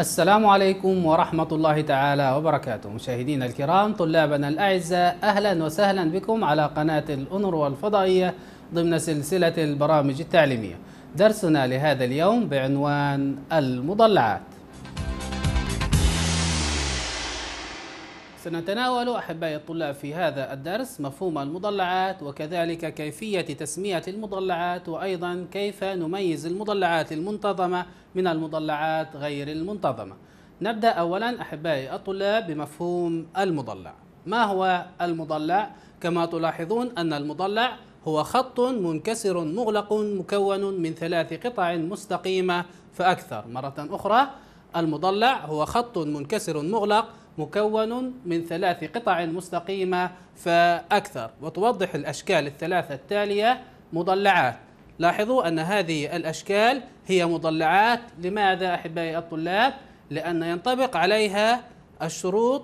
السلام عليكم ورحمة الله تعالى وبركاته مشاهدينا الكرام طلابنا الأعزاء أهلا وسهلا بكم على قناة الأنر الفضائية ضمن سلسلة البرامج التعليمية درسنا لهذا اليوم بعنوان المضلعات سنتناول أحبائي الطلاب في هذا الدرس مفهوم المضلعات وكذلك كيفية تسمية المضلعات وأيضا كيف نميز المضلعات المنتظمة من المضلعات غير المنتظمة نبدأ أولا أحبائي الطلاب بمفهوم المضلع ما هو المضلع؟ كما تلاحظون أن المضلع هو خط منكسر مغلق مكون من ثلاث قطع مستقيمة فأكثر مرة أخرى المضلع هو خط منكسر مغلق مكون من ثلاث قطع مستقيمة فأكثر وتوضح الأشكال الثلاثة التالية مضلعات لاحظوا أن هذه الأشكال هي مضلعات لماذا أحبائي الطلاب؟ لأن ينطبق عليها الشروط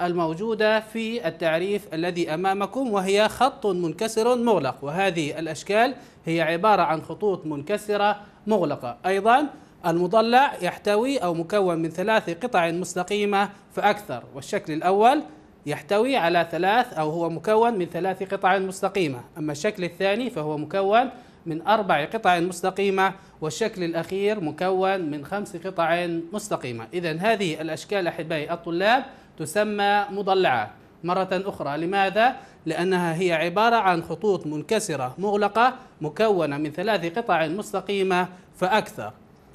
الموجودة في التعريف الذي أمامكم وهي خط منكسر مغلق وهذه الأشكال هي عبارة عن خطوط منكسرة مغلقة أيضا المضلع يحتوي أو مكون من ثلاث قطع مستقيمة فأكثر والشكل الأول يحتوي على ثلاث أو هو مكون من ثلاث قطع مستقيمة أما الشكل الثاني فهو مكون من أربع قطع مستقيمة والشكل الأخير مكون من خمس قطع مستقيمة إذا هذه الأشكال أحبائي الطلاب تسمى مضلعات مرة أخرى لماذا؟ لأنها هي عبارة عن خطوط منكسرة مغلقة مكونة من ثلاث قطع مستقيمة فأكثر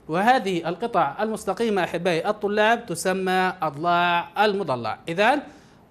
وهذه القطع المستقيمة أحبائي الطلاب تسمى أضلاع المضلع إذا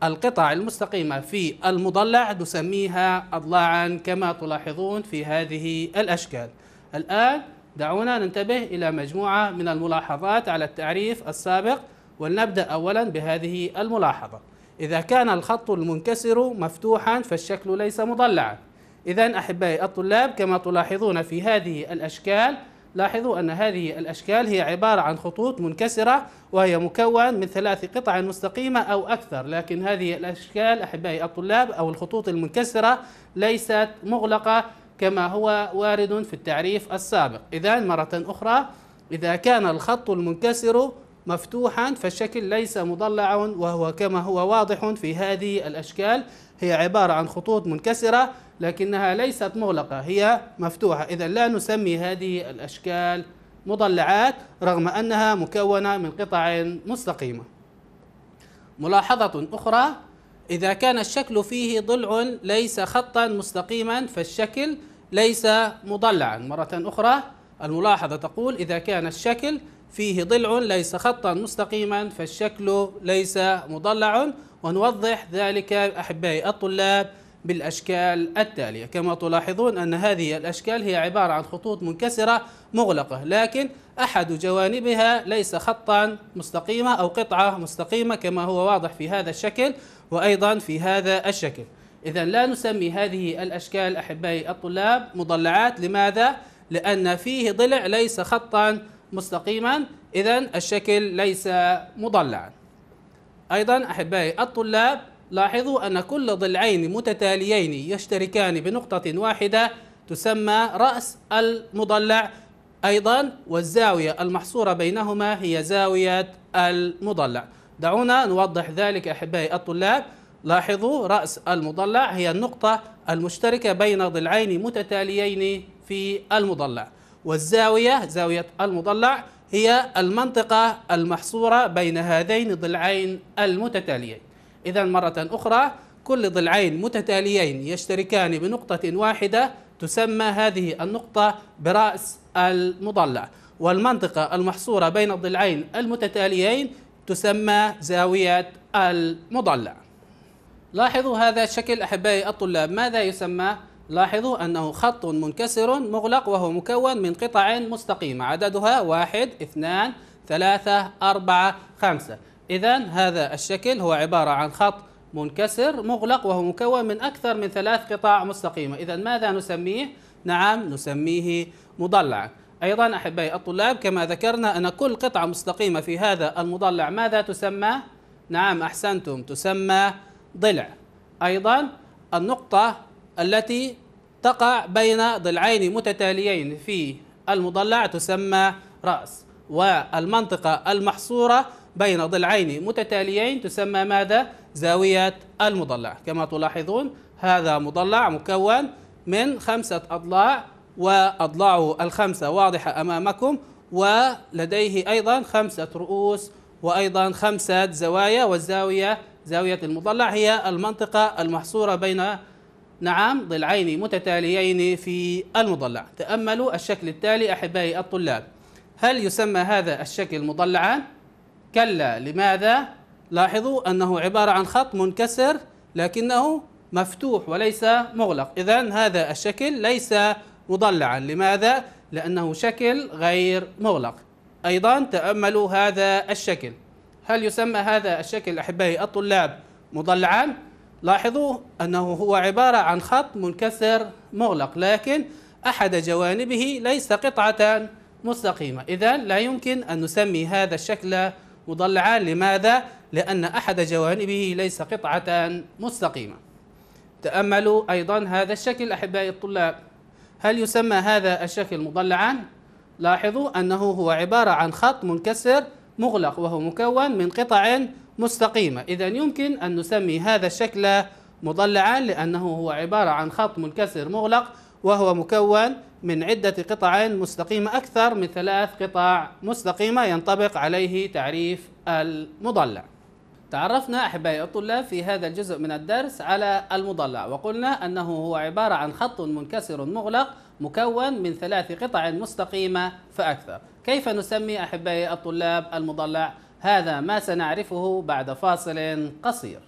القطع المستقيمة في المضلع نسميها أضلاعا كما تلاحظون في هذه الأشكال الآن دعونا ننتبه إلى مجموعة من الملاحظات على التعريف السابق ولنبدأ أولا بهذه الملاحظة إذا كان الخط المنكسر مفتوحا فالشكل ليس مضلعا إذا أحبائي الطلاب كما تلاحظون في هذه الأشكال لاحظوا أن هذه الأشكال هي عبارة عن خطوط منكسرة وهي مكون من ثلاث قطع مستقيمة أو أكثر لكن هذه الأشكال أحبائي الطلاب أو الخطوط المنكسرة ليست مغلقة كما هو وارد في التعريف السابق إذا مرة أخرى إذا كان الخط المنكسر مفتوحا فالشكل ليس مضلع وهو كما هو واضح في هذه الأشكال هي عبارة عن خطوط منكسرة لكنها ليست مغلقة هي مفتوحة إذا لا نسمي هذه الأشكال مضلعات رغم أنها مكونة من قطع مستقيمة ملاحظة أخرى إذا كان الشكل فيه ضلع ليس خطا مستقيما فالشكل ليس مضلعا مرة أخرى الملاحظة تقول إذا كان الشكل فيه ضلع ليس خطا مستقيما فالشكل ليس مضلع ونوضح ذلك أحبائي الطلاب بالأشكال التالية كما تلاحظون أن هذه الأشكال هي عبارة عن خطوط منكسرة مغلقة لكن أحد جوانبها ليس خطا مستقيمة أو قطعة مستقيمة كما هو واضح في هذا الشكل وأيضا في هذا الشكل إذا لا نسمي هذه الأشكال أحبائي الطلاب مضلعات لماذا؟ لأن فيه ضلع ليس خطا مستقيما إذا الشكل ليس مضلعا أيضا أحبائي الطلاب لاحظوا أن كل ضلعين متتاليين يشتركان بنقطة واحدة تسمى رأس المضلع أيضا والزاوية المحصورة بينهما هي زاوية المضلع دعونا نوضح ذلك أحبائي الطلاب لاحظوا رأس المضلع هي النقطة المشتركة بين ضلعين متتاليين في المضلع والزاوية زاوية المضلع هي المنطقة المحصورة بين هذين الضلعين المتتاليين إذا مرة أخرى كل ضلعين متتاليين يشتركان بنقطة واحدة تسمى هذه النقطة برأس المضلع والمنطقة المحصورة بين الضلعين المتتاليين تسمى زاوية المضلع لاحظوا هذا الشكل أحبائي الطلاب ماذا يسمى لاحظوا أنه خط منكسر مغلق وهو مكون من قطع مستقيمة عددها واحد اثنان ثلاثة أربعة خمسة إذا هذا الشكل هو عبارة عن خط منكسر مغلق وهو مكون من أكثر من ثلاث قطع مستقيمة إذا ماذا نسميه؟ نعم نسميه مضلعا أيضا أحبائي الطلاب كما ذكرنا أن كل قطعة مستقيمة في هذا المضلع ماذا تسمى؟ نعم أحسنتم تسمى ضلع أيضا النقطة التي تقع بين ضلعين متتاليين في المضلع تسمى رأس والمنطقة المحصورة بين ضلعين متتاليين تسمى ماذا؟ زاوية المضلع كما تلاحظون هذا مضلع مكون من خمسة أضلاع وأضلاعه الخمسة واضحة أمامكم ولديه أيضا خمسة رؤوس وأيضا خمسة زوايا والزاوية زاوية المضلع هي المنطقة المحصورة بين نعم ضلعين متتاليين في المضلع تأملوا الشكل التالي أحبائي الطلاب هل يسمى هذا الشكل مضلعا؟ كلا لماذا؟ لاحظوا أنه عبارة عن خط منكسر لكنه مفتوح وليس مغلق إذا هذا الشكل ليس مضلعا لماذا؟ لأنه شكل غير مغلق أيضا تأملوا هذا الشكل هل يسمى هذا الشكل أحبائي الطلاب مضلعا؟ لاحظوا أنه هو عبارة عن خط منكسر مغلق لكن أحد جوانبه ليس قطعة مستقيمة إذا لا يمكن أن نسمي هذا الشكل مضلعا لماذا؟ لأن أحد جوانبه ليس قطعة مستقيمة تأملوا أيضا هذا الشكل أحبائي الطلاب هل يسمى هذا الشكل مضلعا؟ لاحظوا أنه هو عبارة عن خط منكسر مغلق وهو مكون من قطع مستقيمة إذا يمكن أن نسمي هذا الشكل مضلعا لأنه هو عبارة عن خط منكسر مغلق وهو مكون من عدة قطع مستقيمة أكثر من ثلاث قطع مستقيمة ينطبق عليه تعريف المضلع تعرفنا أحبائي الطلاب في هذا الجزء من الدرس على المضلع وقلنا أنه هو عبارة عن خط منكسر مغلق مكون من ثلاث قطع مستقيمة فأكثر كيف نسمي أحبائي الطلاب المضلع؟ هذا ما سنعرفه بعد فاصل قصير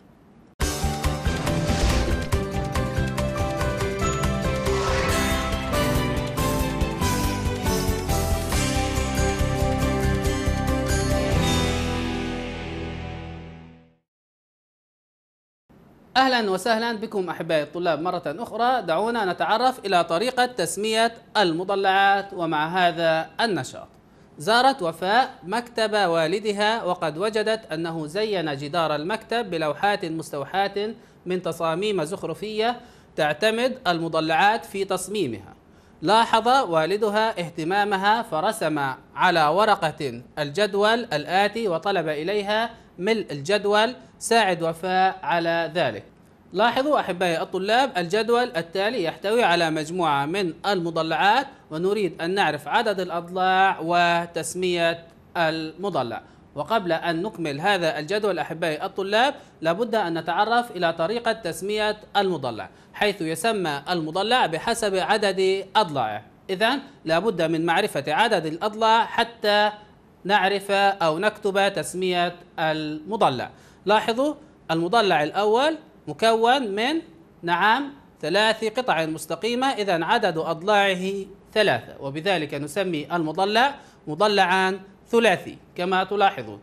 اهلا وسهلا بكم احبائي الطلاب مره اخرى دعونا نتعرف الى طريقه تسميه المضلعات ومع هذا النشاط زارت وفاء مكتب والدها وقد وجدت أنه زين جدار المكتب بلوحات مستوحاة من تصاميم زخرفية تعتمد المضلعات في تصميمها لاحظ والدها اهتمامها فرسم على ورقة الجدول الآتي وطلب إليها ملء الجدول ساعد وفاء على ذلك لاحظوا أحبائي الطلاب الجدول التالي يحتوي على مجموعة من المضلعات ونريد أن نعرف عدد الأضلاع وتسمية المضلع وقبل أن نكمل هذا الجدول أحبائي الطلاب لابد أن نتعرف إلى طريقة تسمية المضلع حيث يسمى المضلع بحسب عدد أضلاعه إذا لابد من معرفة عدد الأضلاع حتى نعرف أو نكتب تسمية المضلع لاحظوا المضلع الأول مكون من نعم ثلاث قطع مستقيمة إذا عدد أضلاعه ثلاثة وبذلك نسمي المضلع مضلعان ثلاثي كما تلاحظون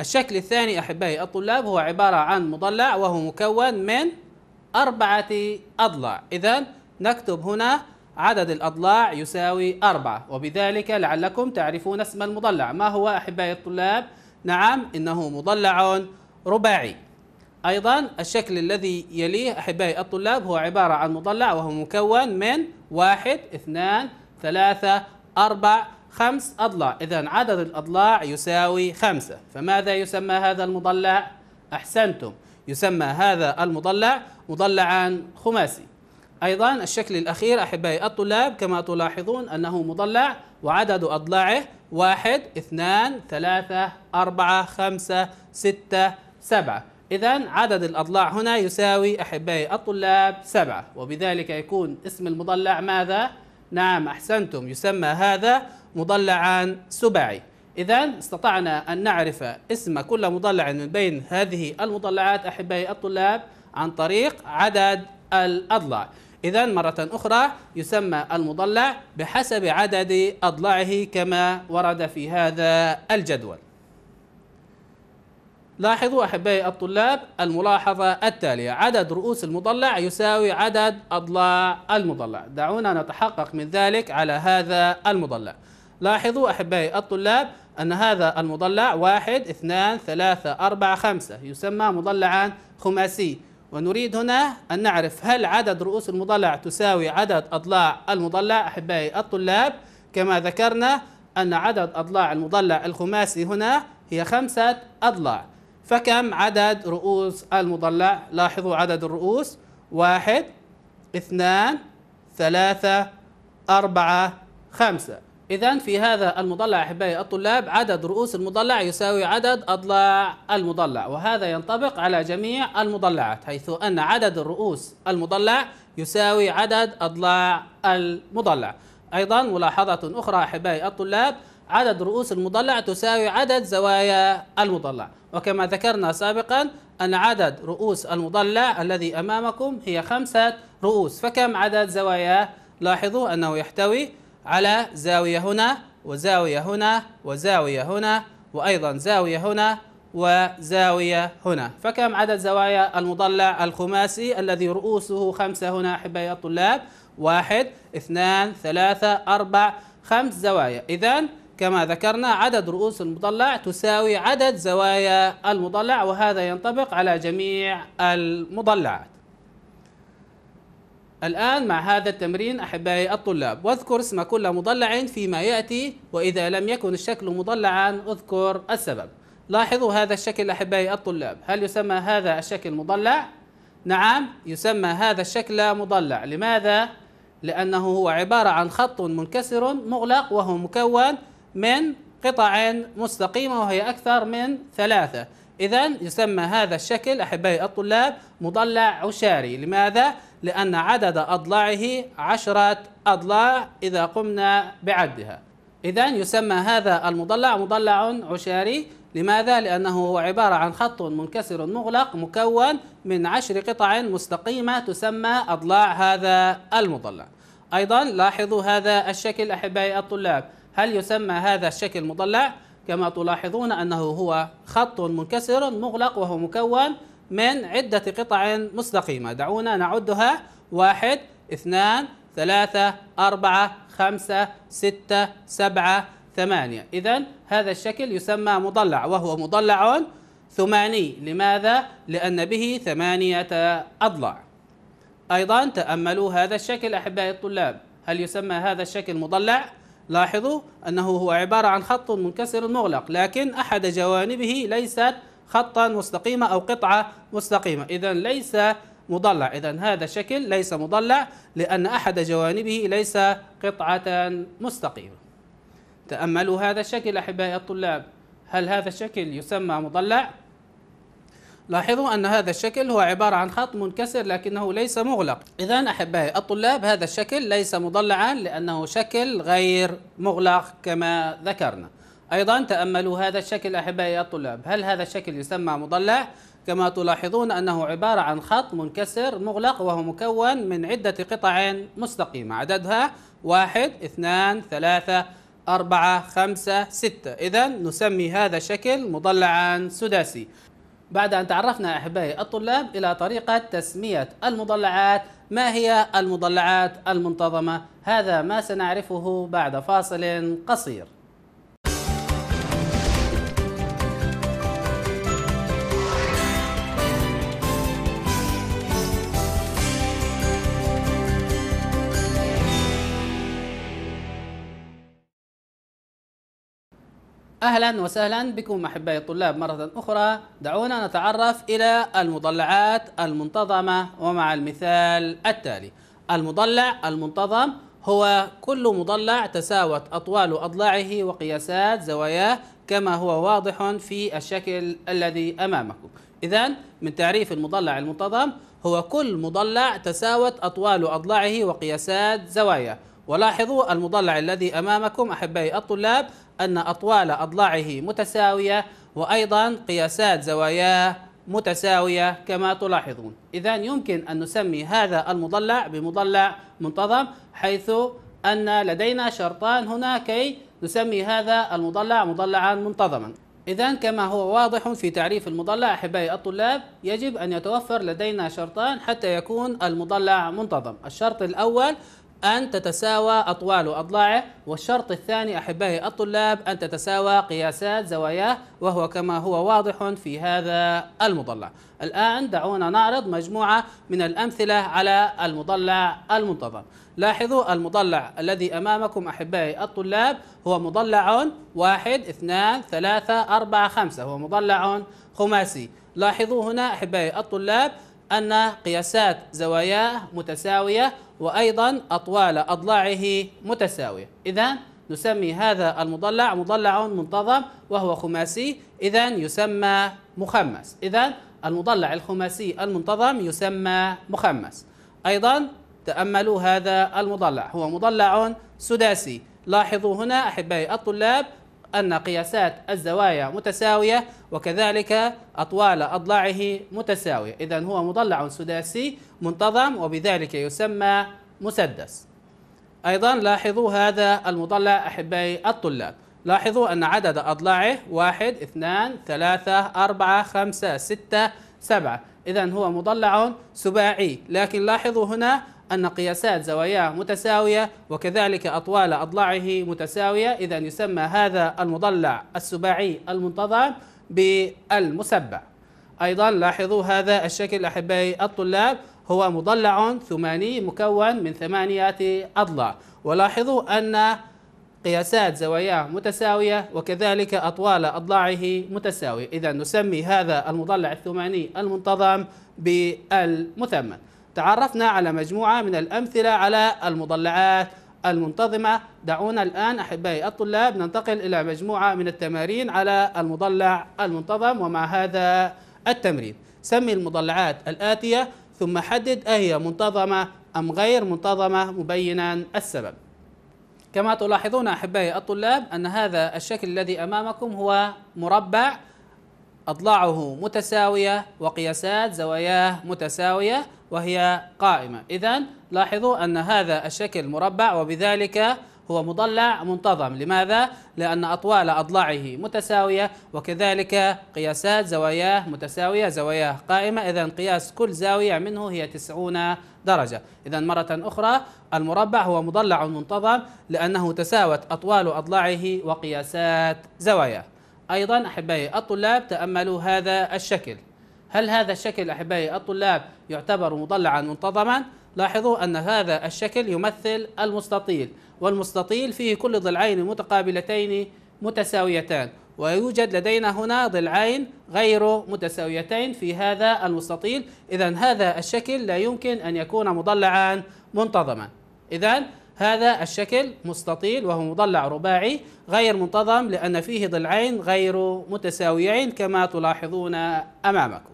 الشكل الثاني أحبائي الطلاب هو عبارة عن مضلع وهو مكون من أربعة أضلاع إذا نكتب هنا عدد الأضلاع يساوي أربعة وبذلك لعلكم تعرفون اسم المضلع ما هو أحبائي الطلاب؟ نعم إنه مضلع رباعي أيضا الشكل الذي يليه أحبائي الطلاب هو عبارة عن مضلع وهو مكون من واحد اثنان ثلاثة أربع خمس أضلاع إذا عدد الأضلاع يساوي خمسة فماذا يسمى هذا المضلع؟ أحسنتم يسمى هذا المضلع مضلعا خماسي أيضا الشكل الأخير أحبائي الطلاب كما تلاحظون أنه مضلع وعدد أضلاعه واحد اثنان ثلاثة أربعة خمسة ستة سبعة إذا عدد الأضلاع هنا يساوي أحبائي الطلاب سبعة وبذلك يكون اسم المضلع ماذا؟ نعم أحسنتم يسمى هذا مضلعا سباعي إذا استطعنا أن نعرف اسم كل مضلع من بين هذه المضلعات أحبائي الطلاب عن طريق عدد الأضلاع إذا مرة أخرى يسمى المضلع بحسب عدد أضلاعه كما ورد في هذا الجدول لاحظوا أحبائي الطلاب الملاحظة التالية عدد رؤوس المضلع يساوي عدد أضلاع المضلع دعونا نتحقق من ذلك على هذا المضلع لاحظوا أحبائي الطلاب أن هذا المضلع واحد اثنان ثلاثة أربعة خمسة يسمى مضلعا خماسي ونريد هنا أن نعرف هل عدد رؤوس المضلع تساوي عدد أضلاع المضلع أحبائي الطلاب كما ذكرنا أن عدد أضلاع المضلع الخماسي هنا هي خمسة أضلاع فكم عدد رؤوس المضلع لاحظوا عدد الرؤوس واحد اثنان ثلاثة أربعة خمسة إذا في هذا المضلع أحبائي الطلاب عدد رؤوس المضلع يساوي عدد أضلاع المضلع وهذا ينطبق على جميع المضلعات حيث أن عدد الرؤوس المضلع يساوي عدد أضلاع المضلع أيضا ملاحظة أخرى أحبائي الطلاب عدد رؤوس المضلع تساوي عدد زوايا المضلع وكما ذكرنا سابقا أن عدد رؤوس المضلع الذي أمامكم هي خمسة رؤوس فكم عدد زواياه لاحظوا أنه يحتوي على زاوية هنا وزاوية هنا وزاوية هنا وأيضا زاوية هنا وزاوية هنا فكم عدد زوايا المضلع الخماسي الذي رؤوسه خمسة هنا أحبائي الطلاب واحد اثنان ثلاثة أربع خمس زوايا إذا كما ذكرنا عدد رؤوس المضلع تساوي عدد زوايا المضلع وهذا ينطبق على جميع المضلعات الآن مع هذا التمرين أحبائي الطلاب واذكر اسم كل مضلع فيما يأتي وإذا لم يكن الشكل مضلعا اذكر السبب لاحظوا هذا الشكل أحبائي الطلاب هل يسمى هذا الشكل مضلع؟ نعم يسمى هذا الشكل مضلع لماذا؟ لأنه هو عبارة عن خط منكسر مغلق وهو مكون من قطع مستقيمة وهي أكثر من ثلاثة إذا يسمى هذا الشكل أحبائي الطلاب مضلع عشاري لماذا؟ لأن عدد أضلاعه عشرة أضلاع إذا قمنا بعدها إذا يسمى هذا المضلع مضلع عشاري لماذا؟ لأنه هو عبارة عن خط منكسر مغلق مكون من عشر قطع مستقيمة تسمى أضلاع هذا المضلع أيضا لاحظوا هذا الشكل أحبائي الطلاب هل يسمى هذا الشكل مضلع؟ كما تلاحظون أنه هو خط منكسر مغلق وهو مكون من عدة قطع مستقيمة دعونا نعدها واحد اثنان ثلاثة أربعة خمسة ستة سبعة ثمانية إذا هذا الشكل يسمى مضلع وهو مضلع ثماني لماذا؟ لأن به ثمانية أضلاع أيضا تأملوا هذا الشكل أحبائي الطلاب هل يسمى هذا الشكل مضلع؟ لاحظوا أنه هو عبارة عن خط منكسر مغلق لكن أحد جوانبه ليست خطا مستقيمة أو قطعة مستقيمة إذا ليس مضلع إذا هذا الشكل ليس مضلع لأن أحد جوانبه ليس قطعة مستقيمة تأملوا هذا الشكل أحبائي الطلاب هل هذا الشكل يسمى مضلع؟ لاحظوا أن هذا الشكل هو عبارة عن خط منكسر لكنه ليس مغلق إذا أحبائي الطلاب هذا الشكل ليس مضلعا لأنه شكل غير مغلق كما ذكرنا أيضا تأملوا هذا الشكل أحبائي الطلاب هل هذا الشكل يسمى مضلع؟ كما تلاحظون أنه عبارة عن خط منكسر مغلق وهو مكون من عدة قطع مستقيمة عددها واحد اثنان ثلاثة أربعة خمسة ستة إذا نسمي هذا الشكل مضلعا سداسي بعد أن تعرفنا أحبائي الطلاب إلى طريقة تسمية المضلعات ما هي المضلعات المنتظمة هذا ما سنعرفه بعد فاصل قصير أهلا وسهلا بكم أحبائي الطلاب مرة أخرى دعونا نتعرف إلى المضلعات المنتظمة ومع المثال التالي المضلع المنتظم هو كل مضلع تساوت أطوال أضلاعه وقياسات زواياه كما هو واضح في الشكل الذي أمامكم إذا من تعريف المضلع المنتظم هو كل مضلع تساوت أطوال أضلاعه وقياسات زواياه ولاحظوا المضلع الذي أمامكم أحبائي الطلاب أن أطوال أضلاعه متساوية وأيضا قياسات زواياه متساوية كما تلاحظون إذا يمكن أن نسمي هذا المضلع بمضلع منتظم حيث أن لدينا شرطان هنا كي نسمي هذا المضلع مضلعا منتظما إذا كما هو واضح في تعريف المضلع أحبائي الطلاب يجب أن يتوفر لدينا شرطان حتى يكون المضلع منتظم الشرط الأول أن تتساوى أطوال أضلاعه والشرط الثاني أحبائي الطلاب أن تتساوى قياسات زواياه وهو كما هو واضح في هذا المضلع الآن دعونا نعرض مجموعة من الأمثلة على المضلع المنتظم لاحظوا المضلع الذي أمامكم أحبائي الطلاب هو مضلع واحد اثنان ثلاثة أربعة خمسة هو مضلع خماسي لاحظوا هنا أحبائي الطلاب أن قياسات زواياه متساوية وأيضا أطوال أضلاعه متساوية إذا نسمي هذا المضلع مضلع منتظم وهو خماسي إذا يسمى مخمس إذا المضلع الخماسي المنتظم يسمى مخمس أيضا تأملوا هذا المضلع هو مضلع سداسي لاحظوا هنا أحبائي الطلاب أن قياسات الزوايا متساوية وكذلك أطوال أضلاعه متساوية إذا هو مضلع سداسي منتظم وبذلك يسمى مسدس أيضا لاحظوا هذا المضلع أحبائي الطلاب لاحظوا أن عدد أضلاعه واحد اثنان ثلاثة أربعة خمسة ستة سبعة إذا هو مضلع سباعي لكن لاحظوا هنا أن قياسات زواياه متساوية وكذلك أطوال أضلاعه متساوية إذا يسمى هذا المضلع السباعي المنتظم بالمسبع أيضا لاحظوا هذا الشكل أحبائي الطلاب هو مضلع ثماني مكون من ثمانية أضلاع ولاحظوا أن قياسات زواياه متساوية وكذلك أطوال أضلاعه متساوية إذا نسمي هذا المضلع الثماني المنتظم بالمثمن تعرفنا على مجموعة من الأمثلة على المضلعات المنتظمة دعونا الآن أحبائي الطلاب ننتقل إلى مجموعة من التمارين على المضلع المنتظم ومع هذا التمرين سمي المضلعات الآتية ثم حدد أهي منتظمة أم غير منتظمة مبينا السبب كما تلاحظون أحبائي الطلاب أن هذا الشكل الذي أمامكم هو مربع أضلاعه متساوية وقياسات زواياه متساوية وهي قائمة إذا لاحظوا أن هذا الشكل مربع وبذلك هو مضلع منتظم لماذا؟ لأن أطوال أضلاعه متساوية وكذلك قياسات زواياه متساوية زواياه قائمة إذا قياس كل زاوية منه هي 90 درجة إذا مرة أخرى المربع هو مضلع منتظم لأنه تساوت أطوال أضلاعه وقياسات زواياه أيضا أحبائي الطلاب تأملوا هذا الشكل هل هذا الشكل أحبائي الطلاب يعتبر مضلعا منتظما؟ لاحظوا أن هذا الشكل يمثل المستطيل والمستطيل فيه كل ضلعين متقابلتين متساويتان ويوجد لدينا هنا ضلعين غير متساويتين في هذا المستطيل إذا هذا الشكل لا يمكن أن يكون مضلعا منتظما إذا هذا الشكل مستطيل وهو مضلع رباعي غير منتظم لأن فيه ضلعين غير متساويين كما تلاحظون أمامكم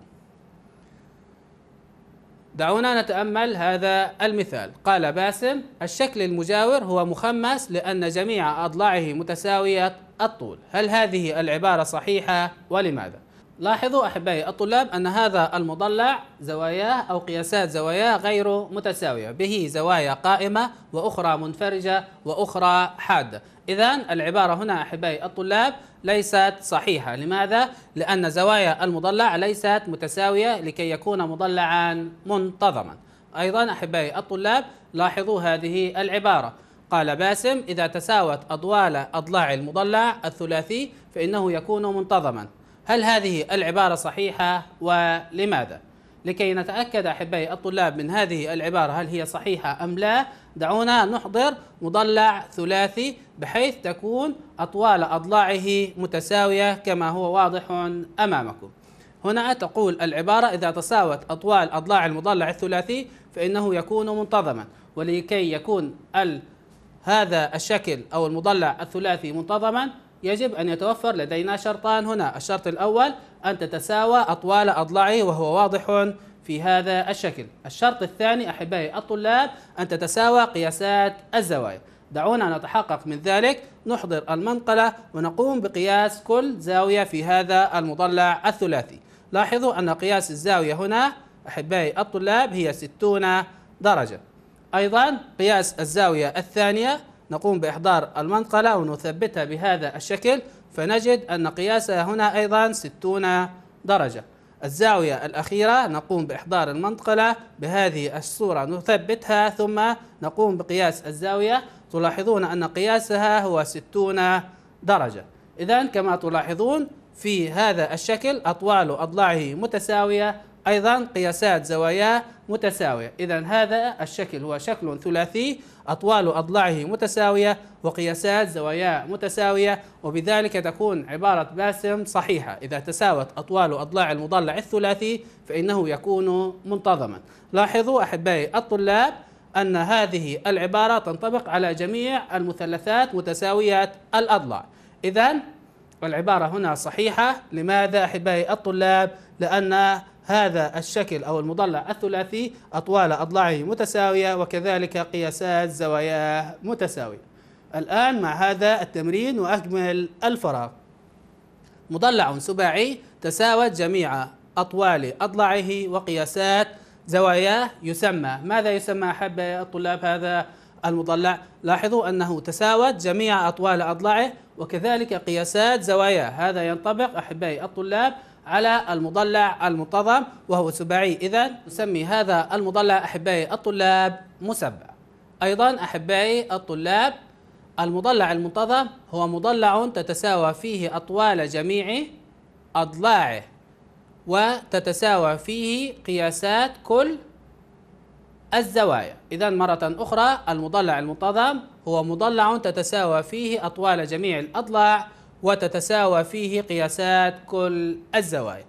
دعونا نتأمل هذا المثال قال باسم الشكل المجاور هو مخمس لأن جميع أضلاعه متساوية الطول هل هذه العبارة صحيحة ولماذا؟ لاحظوا أحبائي الطلاب أن هذا المضلع زواياه أو قياسات زواياه غير متساوية به زوايا قائمة وأخرى منفرجة وأخرى حادة إذا العبارة هنا أحبائي الطلاب ليست صحيحة لماذا؟ لأن زوايا المضلع ليست متساوية لكي يكون مضلعا منتظما أيضا أحبائي الطلاب لاحظوا هذه العبارة قال باسم إذا تساوت أضوال أضلاع المضلع الثلاثي فإنه يكون منتظما هل هذه العبارة صحيحة ولماذا؟ لكي نتأكد أحبائي الطلاب من هذه العبارة هل هي صحيحة أم لا دعونا نحضر مضلع ثلاثي بحيث تكون أطوال أضلاعه متساوية كما هو واضح أمامكم هنا تقول العبارة إذا تساوت أطوال أضلاع المضلع الثلاثي فإنه يكون منتظما ولكي يكون هذا الشكل أو المضلع الثلاثي منتظما يجب أن يتوفر لدينا شرطان هنا الشرط الأول أن تتساوى أطوال أضلاعه وهو واضح في هذا الشكل الشرط الثاني أحبائي الطلاب أن تتساوى قياسات الزوايا دعونا نتحقق من ذلك نحضر المنقلة ونقوم بقياس كل زاوية في هذا المضلع الثلاثي لاحظوا أن قياس الزاوية هنا أحبائي الطلاب هي 60 درجة أيضا قياس الزاوية الثانية نقوم بإحضار المنقلة ونثبتها بهذا الشكل فنجد أن قياسها هنا أيضا 60 درجة الزاوية الأخيرة نقوم بإحضار المنقلة بهذه الصورة نثبتها ثم نقوم بقياس الزاوية تلاحظون أن قياسها هو 60 درجة إذا كما تلاحظون في هذا الشكل أطوال أضلاعه متساوية أيضا قياسات زواياه متساوية إذا هذا الشكل هو شكل ثلاثي أطوال أضلاعه متساوية وقياسات زواياه متساوية وبذلك تكون عبارة باسم صحيحة إذا تساوت أطوال أضلاع المضلع الثلاثي فإنه يكون منتظما لاحظوا أحبائي الطلاب أن هذه العبارة تنطبق على جميع المثلثات متساوية الأضلاع إذا العبارة هنا صحيحة لماذا أحبائي الطلاب؟ لأن هذا الشكل أو المضلع الثلاثي أطوال أضلاعه متساوية وكذلك قياسات زواياه متساوية الآن مع هذا التمرين وأكمل الفراغ مضلع سباعي تساوت جميع أطوال أضلاعه وقياسات زواياه يسمى ماذا يسمى أحب الطلاب هذا المضلع لاحظوا أنه تساوت جميع أطوال أضلاعه وكذلك قياسات زواياه هذا ينطبق أحبائي الطلاب على المضلع المنتظم وهو سباعي إذا نسمي هذا المضلع أحبائي الطلاب مسبع أيضا أحبائي الطلاب المضلع المنتظم هو مضلع تتساوى فيه أطوال جميع أضلاعه وتتساوى فيه قياسات كل الزوايا إذا مرة أخرى المضلع المنتظم هو مضلع تتساوى فيه أطوال جميع الأضلاع وتتساوى فيه قياسات كل الزوايا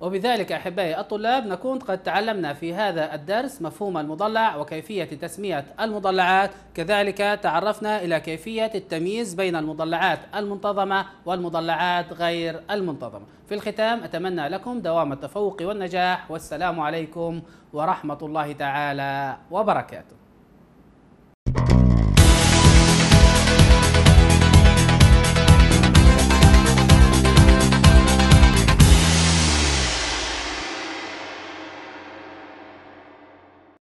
وبذلك أحبائي الطلاب نكون قد تعلمنا في هذا الدرس مفهوم المضلع وكيفية تسمية المضلعات كذلك تعرفنا إلى كيفية التمييز بين المضلعات المنتظمة والمضلعات غير المنتظمة في الختام أتمنى لكم دوام التفوق والنجاح والسلام عليكم ورحمة الله تعالى وبركاته